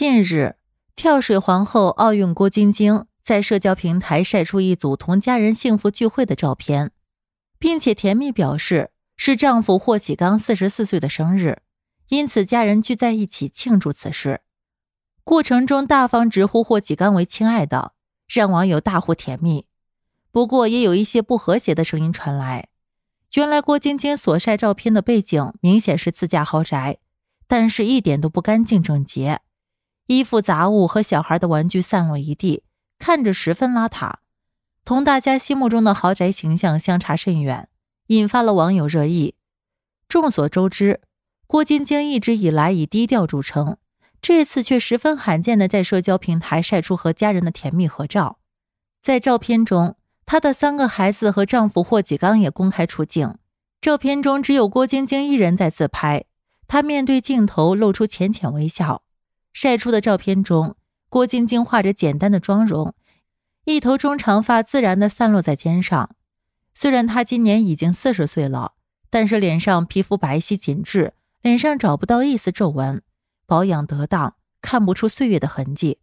近日，跳水皇后、奥运郭晶晶在社交平台晒出一组同家人幸福聚会的照片，并且甜蜜表示是丈夫霍启刚四十四岁的生日，因此家人聚在一起庆祝此事。过程中，大方直呼霍启刚为“亲爱的”，让网友大呼甜蜜。不过，也有一些不和谐的声音传来。原来，郭晶晶所晒照片的背景明显是自家豪宅，但是一点都不干净整洁。衣服杂物和小孩的玩具散落一地，看着十分邋遢，同大家心目中的豪宅形象相差甚远，引发了网友热议。众所周知，郭晶晶一直以来以低调著称，这次却十分罕见的在社交平台晒出和家人的甜蜜合照。在照片中，她的三个孩子和丈夫霍启刚也公开出镜。照片中只有郭晶晶一人在自拍，她面对镜头露出浅浅微笑。晒出的照片中，郭晶晶化着简单的妆容，一头中长发自然的散落在肩上。虽然她今年已经四十岁了，但是脸上皮肤白皙紧致，脸上找不到一丝皱纹，保养得当，看不出岁月的痕迹。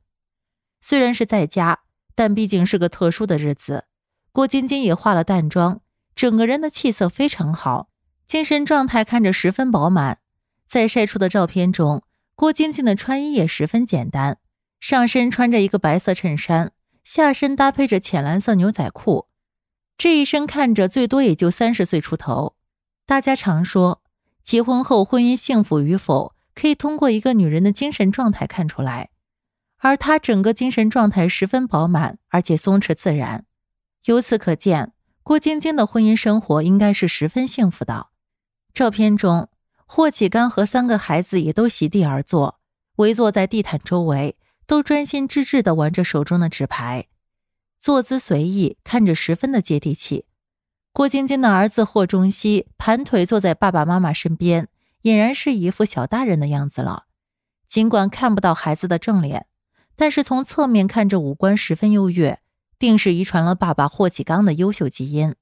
虽然是在家，但毕竟是个特殊的日子，郭晶晶也化了淡妆，整个人的气色非常好，精神状态看着十分饱满。在晒出的照片中。郭晶晶的穿衣也十分简单，上身穿着一个白色衬衫，下身搭配着浅蓝色牛仔裤，这一身看着最多也就三十岁出头。大家常说，结婚后婚姻幸福与否可以通过一个女人的精神状态看出来，而她整个精神状态十分饱满，而且松弛自然，由此可见，郭晶晶的婚姻生活应该是十分幸福的。照片中。霍启刚和三个孩子也都席地而坐，围坐在地毯周围，都专心致志地玩着手中的纸牌，坐姿随意，看着十分的接地气。郭晶晶的儿子霍中西盘腿坐在爸爸妈妈身边，俨然是一副小大人的样子了。尽管看不到孩子的正脸，但是从侧面看着五官十分优越，定是遗传了爸爸霍启刚的优秀基因。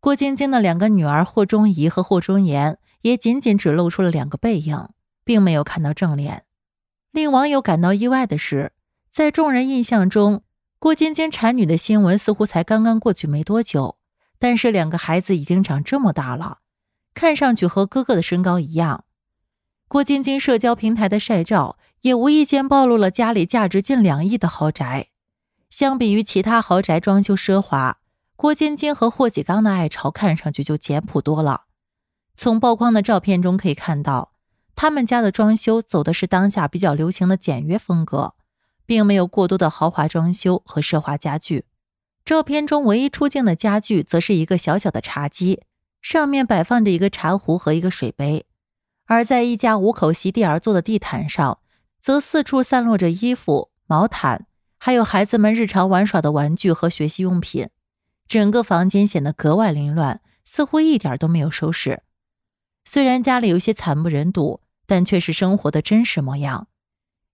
郭晶晶的两个女儿霍中怡和霍中言。也仅仅只露出了两个背影，并没有看到正脸。令网友感到意外的是，在众人印象中，郭晶晶产女的新闻似乎才刚刚过去没多久，但是两个孩子已经长这么大了，看上去和哥哥的身高一样。郭晶晶社交平台的晒照也无意间暴露了家里价值近两亿的豪宅。相比于其他豪宅装修奢华，郭晶晶和霍启刚的爱巢看上去就简朴多了。从曝光的照片中可以看到，他们家的装修走的是当下比较流行的简约风格，并没有过多的豪华装修和奢华家具。照片中唯一出镜的家具则是一个小小的茶几，上面摆放着一个茶壶和一个水杯。而在一家五口席地而坐的地毯上，则四处散落着衣服、毛毯，还有孩子们日常玩耍的玩具和学习用品。整个房间显得格外凌乱，似乎一点都没有收拾。虽然家里有些惨不忍睹，但却是生活的真实模样。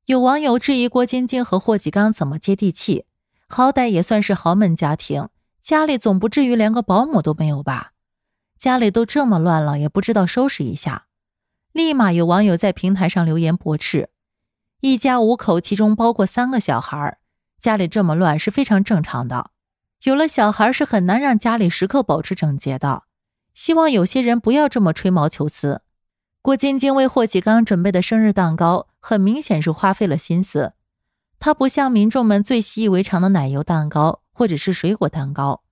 有网友质疑郭晶晶和霍启刚怎么接地气，好歹也算是豪门家庭，家里总不至于连个保姆都没有吧？家里都这么乱了，也不知道收拾一下。立马有网友在平台上留言驳斥：一家五口，其中包括三个小孩，家里这么乱是非常正常的。有了小孩是很难让家里时刻保持整洁的。希望有些人不要这么吹毛求疵。郭晶晶为霍启刚准备的生日蛋糕，很明显是花费了心思。它不像民众们最习以为常的奶油蛋糕或者是水果蛋糕，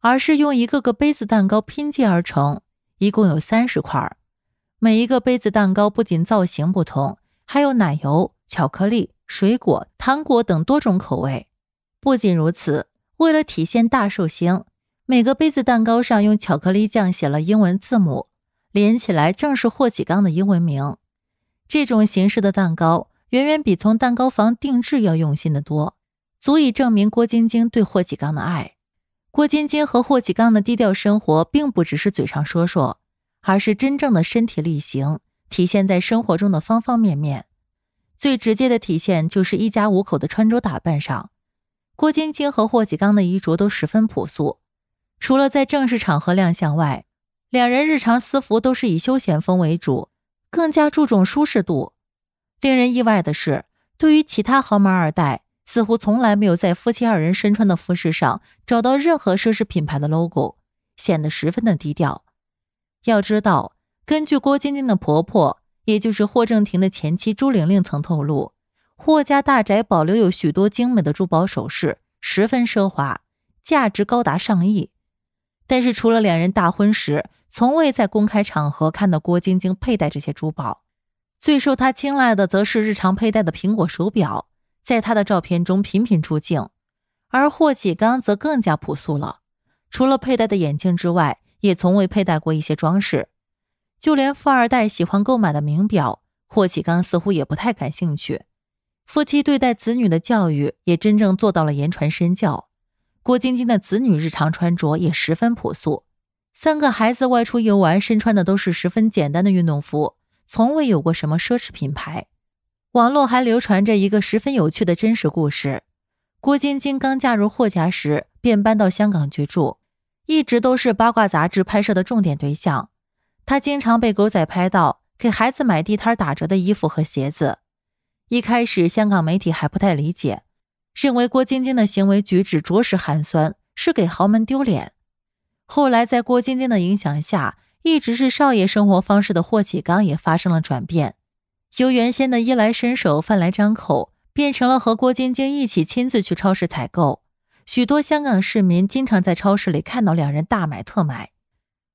而是用一个个杯子蛋糕拼接而成，一共有三十块儿。每一个杯子蛋糕不仅造型不同，还有奶油、巧克力、水果、糖果等多种口味。不仅如此，为了体现大寿星。每个杯子蛋糕上用巧克力酱写了英文字母，连起来正是霍启刚的英文名。这种形式的蛋糕远远比从蛋糕房定制要用心的多，足以证明郭晶晶对霍启刚的爱。郭晶晶和霍启刚的低调生活并不只是嘴上说说，而是真正的身体力行，体现在生活中的方方面面。最直接的体现就是一家五口的穿着打扮上，郭晶晶和霍启刚的衣着都十分朴素。除了在正式场合亮相外，两人日常私服都是以休闲风为主，更加注重舒适度。令人意外的是，对于其他豪门二代，似乎从来没有在夫妻二人身穿的服饰上找到任何奢侈品牌的 logo，显得十分的低调。要知道，根据郭晶晶的婆婆，也就是霍正廷的前妻朱玲玲曾透露，霍家大宅保留有许多精美的珠宝首饰，十分奢华，价值高达上亿。但是，除了两人大婚时，从未在公开场合看到郭晶晶佩戴这些珠宝。最受她青睐的，则是日常佩戴的苹果手表，在她的照片中频频出镜。而霍启刚则更加朴素了，除了佩戴的眼镜之外，也从未佩戴过一些装饰。就连富二代喜欢购买的名表，霍启刚似乎也不太感兴趣。夫妻对待子女的教育，也真正做到了言传身教。郭晶晶的子女日常穿着也十分朴素，三个孩子外出游玩，身穿的都是十分简单的运动服，从未有过什么奢侈品牌。网络还流传着一个十分有趣的真实故事：郭晶晶刚嫁入霍家时，便搬到香港居住，一直都是八卦杂志拍摄的重点对象。她经常被狗仔拍到给孩子买地摊打折的衣服和鞋子。一开始，香港媒体还不太理解。认为郭晶晶的行为举止着实寒酸，是给豪门丢脸。后来在郭晶晶的影响下，一直是少爷生活方式的霍启刚也发生了转变，由原先的衣来伸手、饭来张口，变成了和郭晶晶一起亲自去超市采购。许多香港市民经常在超市里看到两人大买特买。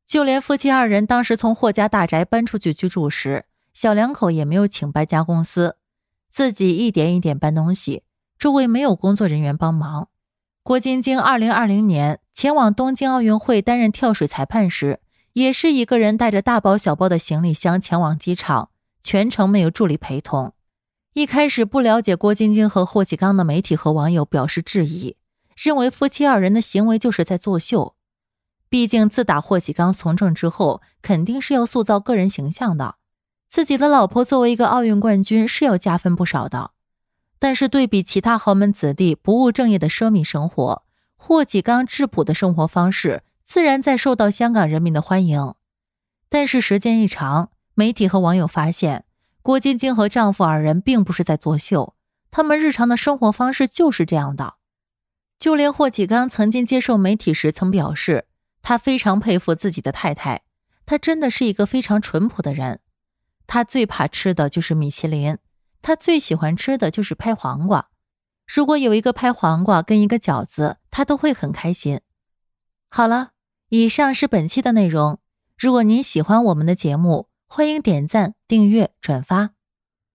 就连夫妻二人当时从霍家大宅搬出去居住时，小两口也没有请搬家公司，自己一点一点搬东西。周围没有工作人员帮忙。郭晶晶二零二零年前往东京奥运会担任跳水裁判时，也是一个人带着大包小包的行李箱前往机场，全程没有助理陪同。一开始不了解郭晶晶和霍启刚的媒体和网友表示质疑，认为夫妻二人的行为就是在作秀。毕竟自打霍启刚从政之后，肯定是要塑造个人形象的，自己的老婆作为一个奥运冠军是要加分不少的。但是对比其他豪门子弟不务正业的奢靡生活，霍启刚质朴的生活方式自然在受到香港人民的欢迎。但是时间一长，媒体和网友发现，郭晶晶和丈夫二人并不是在作秀，他们日常的生活方式就是这样的。就连霍启刚曾经接受媒体时曾表示，他非常佩服自己的太太，她真的是一个非常淳朴的人。他最怕吃的就是米其林。他最喜欢吃的就是拍黄瓜，如果有一个拍黄瓜跟一个饺子，他都会很开心。好了，以上是本期的内容。如果您喜欢我们的节目，欢迎点赞、订阅、转发。